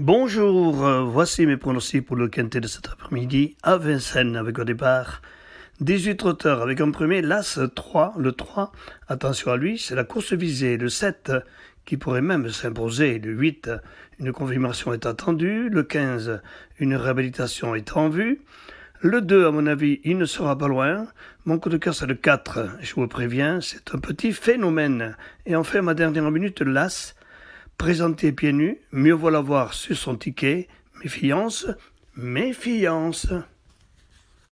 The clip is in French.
Bonjour, euh, voici mes pronostics pour le quintet de cet après-midi à Vincennes avec au départ 18 trotteurs avec en premier l'As 3, le 3, attention à lui, c'est la course visée, le 7 qui pourrait même s'imposer, le 8, une confirmation est attendue, le 15, une réhabilitation est en vue, le 2, à mon avis, il ne sera pas loin. Mon coup de cœur, c'est le 4. Je vous préviens, c'est un petit phénomène. Et enfin, ma dernière minute, l'As, Présenté pieds nus, mieux vaut l'avoir sur son ticket. Méfiance, méfiance.